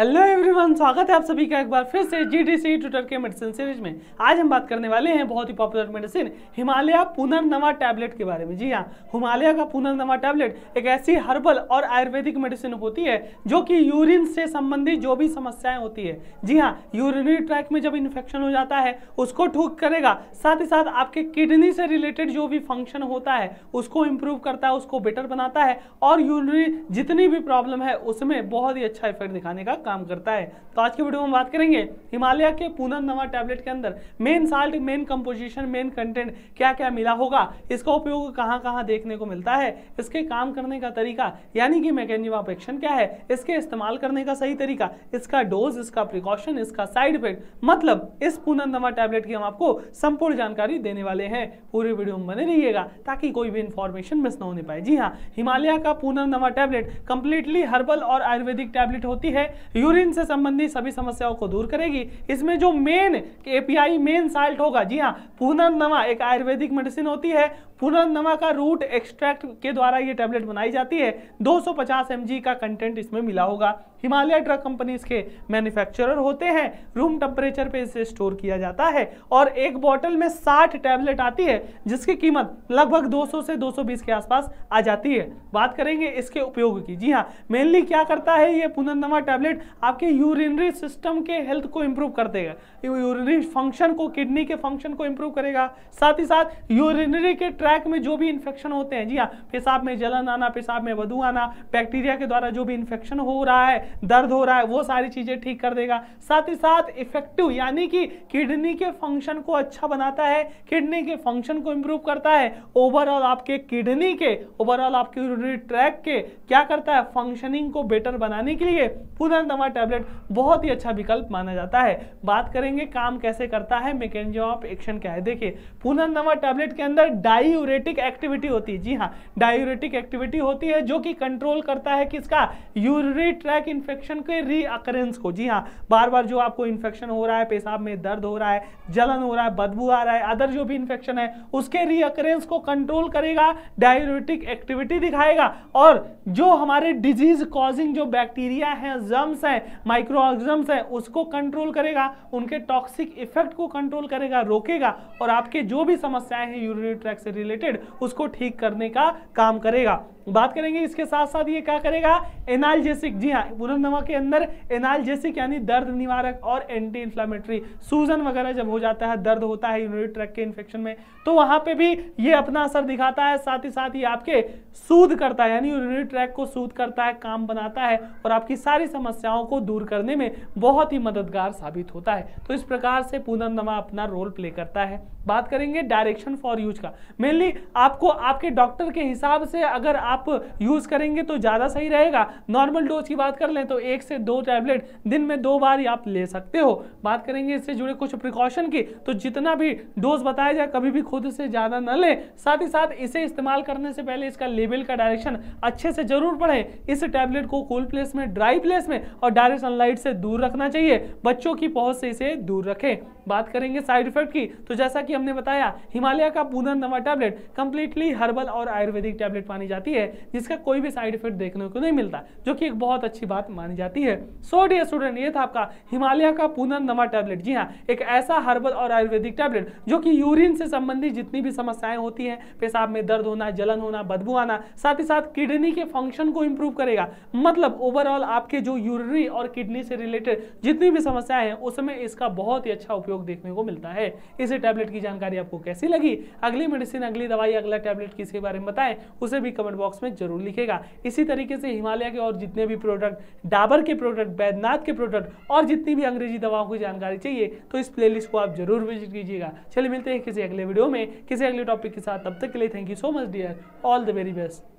hello everyone स्वागत है आप सभी का एक बार फिर से जी डी सी ट्विटर के मेडिसिन सीरीज में आज हम बात करने वाले हैं बहुत ही popular medicine Himalaya Punarnava tablet के बारे में जी हाँ हिमालय का पुनर्नवा टैबलेट एक ऐसी हर्बल और आयुर्वेदिक मेडिसिन होती है जो कि यूरिन से संबंधित जो भी समस्याएं होती है जी हाँ यूरिनरी ट्रैक में जब इन्फेक्शन हो जाता है उसको ठूक करेगा साथ ही साथ आपके किडनी से रिलेटेड जो भी फंक्शन होता है उसको इम्प्रूव करता है उसको बेटर बनाता है और यूरिनरी जितनी भी प्रॉब्लम है उसमें बहुत ही अच्छा इफेक्ट दिखाने का काम करता है तो आज की वीडियो में हम बात करेंगे हिमालय के पूनम नवा टैबलेट के अंदर main salt main composition main content क्या क्या मिला होगा इसका उपयोग कहाँ कहाँ देखने को मिलता है इसके काम करने का तरीका यानी कि मैकेनिज्म ऑफ एक्शन क्या है इसके इस्तेमाल करने का सही तरीका इसका डोज इसका प्रिकॉशन इसका साइड इफेक्ट मतलब इस पूनम नवा टैबलेट की हम आपको संपूर्ण जानकारी देने वाले हैं पूरे वीडियो में बने रहिएगा ताकि कोई भी इन्फॉर्मेशन मिस ना होने पाए जी हाँ हिमालय का पूनम नवा टैबलेट कंप्लीटली हर्बल और आयुर्वेदिक टैबलेट होती है यूरिन से संबंधित सभी समस्याओं को दूर करेगी इसमें जो मेन एपीआई मेन साल्ट होगा जी हाँ पुनर्नवा एक आयुर्वेदिक मेडिसिन होती है पुनर्नवा का रूट एक्सट्रैक्ट के द्वारा ये टैबलेट बनाई जाती है 250 सौ का कंटेंट इसमें मिला होगा हिमालय ट्रक कंपनीज के मैन्युफैक्चरर होते हैं रूम टेम्परेचर पे इसे स्टोर किया जाता है और एक बॉटल में 60 टैबलेट आती है जिसकी कीमत लगभग 200 से 220 के आसपास आ जाती है बात करेंगे इसके उपयोग की जी हाँ मेनली क्या करता है ये पुनर्नवा टैबलेट आपके यूरिनरी सिस्टम के हेल्थ को इम्प्रूव कर देगा यूरिनरी फंक्शन को किडनी के फंक्शन को इम्प्रूव करेगा साथ ही साथ यूरिनरी के ट्रैक में जो भी इन्फेक्शन होते हैं जी हाँ पेशाब में जलन आना पेशाब में वधु आना बैक्टीरिया के द्वारा जो भी इन्फेक्शन हो रहा है दर्द हो रहा है वो सारी चीज़ें ठीक कर देगा साथ ही साथ इफेक्टिव यानी कि किडनी के फंक्शन को अच्छा बनाता है किडनी के फंक्शन को इंप्रूव करता है ओवरऑल आपके किडनी के ओवरऑल आपके ट्रैक के क्या करता है फंक्शनिंग को बेटर बनाने के लिए पुनर्न दवा टैबलेट बहुत ही अच्छा विकल्प माना जाता है बात करेंगे काम कैसे करता है मैकेनिज्म ऑफ एक्शन क्या है देखिए पुनर्न दवा टैबलेट के अंदर डायूरेटिक एक्टिविटी होती है जी हाँ डायूरेटिक एक्टिविटी होती है जो कि कंट्रोल करता है किसका यूरिनरी ट्रैक इन्फेक्शन के रीअकरेंस को जी हाँ बार बार जो आपको इन्फेक्शन हो रहा है पेशाब में दर्द हो रहा है जलन हो रहा है बदबू आ रहा है अदर जो भी इन्फेक्शन है उसके रीअकरेंस को कंट्रोल करेगा डायबिटिक एक्टिविटी दिखाएगा और जो हमारे डिजीज कॉजिंग जो बैक्टीरिया है जम्स हैं माइक्रो ऑर्गजम्स है उसको कंट्रोल करेगा उनके टॉक्सिक इफेक्ट को कंट्रोल करेगा रोकेगा और आपके जो भी समस्याएं हैं यूरिनरी ट्रैक से रिलेटेड उसको ठीक करने का काम करेगा बात करेंगे इसके साथ साथ ये क्या करेगा एनाल्जेसिक जी हाँ दवा के अंदर एनाल्जेसिक यानी दर्द निवारक और एंटी इन्फ्लामेटरी सूजन वगैरह जब हो जाता है दर्द होता है यूनिट ट्रैक के इन्फेक्शन में तो वहाँ पे भी ये अपना असर दिखाता है साथ ही साथ ये आपके सूद करता है यानी यूनिट ट्रैक को सूद करता है काम बनाता है और आपकी सारी समस्याओं को दूर करने में बहुत ही मददगार साबित होता है तो इस प्रकार से पुनर्नमा अपना रोल प्ले करता है बात करेंगे डायरेक्शन फॉर यूज का मेनली आपको आपके डॉक्टर के हिसाब से अगर आप आप यूज़ करेंगे तो ज़्यादा सही रहेगा नॉर्मल डोज की बात कर लें तो एक से दो टैबलेट दिन में दो बार ही आप ले सकते हो बात करेंगे इससे जुड़े कुछ प्रिकॉशन की तो जितना भी डोज बताया जाए कभी भी खुद से ज़्यादा न लें साथ ही साथ इसे इस्तेमाल करने से पहले इसका लेबल का डायरेक्शन अच्छे से जरूर पढ़ें इस टैबलेट को कूल प्लेस में ड्राई प्लेस में और डायरेक्ट सनलाइट से दूर रखना चाहिए बच्चों की पहुंच से इसे दूर रखें बात करेंगे साइड इफेक्ट की तो जैसा कि हमने बताया हिमालय का पूनर नवा टैबलेट कंप्लीटली हर्बल और आयुर्वेदिक टैबलेट मानी जाती है है जिसका कोई भी साइड इफेक्ट देखने को नहीं मिलता जो कि एक बहुत अच्छी बात मानी जाती है सो डी स्टूडेंट ये था आपका हिमालय का पुनर्नमा टैबलेट जी हाँ एक ऐसा हर्बल और आयुर्वेदिक टैबलेट जो कि यूरिन से संबंधित जितनी भी समस्याएं होती हैं पेशाब में दर्द होना जलन होना बदबू आना साथ ही साथ किडनी के फंक्शन को इंप्रूव करेगा मतलब ओवरऑल आपके जो यूरिनरी और किडनी से रिलेटेड जितनी भी समस्याएं हैं उसमें इसका बहुत ही अच्छा उपयोग देखने को मिलता है इसे टैबलेट की जानकारी आपको कैसी लगी अगली मेडिसिन अगली दवाई अगला टैबलेट किसके बारे में बताएं उसे भी कमेंट बॉक्स बॉक्स में जरूर लिखेगा इसी तरीके से हिमालय के और जितने भी प्रोडक्ट डाबर के प्रोडक्ट बैद्यनाथ के प्रोडक्ट और जितनी भी अंग्रेजी दवाओं की जानकारी चाहिए तो इस प्ले को आप जरूर विजिट कीजिएगा चलिए मिलते हैं किसी अगले वीडियो में किसी अगले टॉपिक के साथ तब तक के लिए thank you so much dear all the very best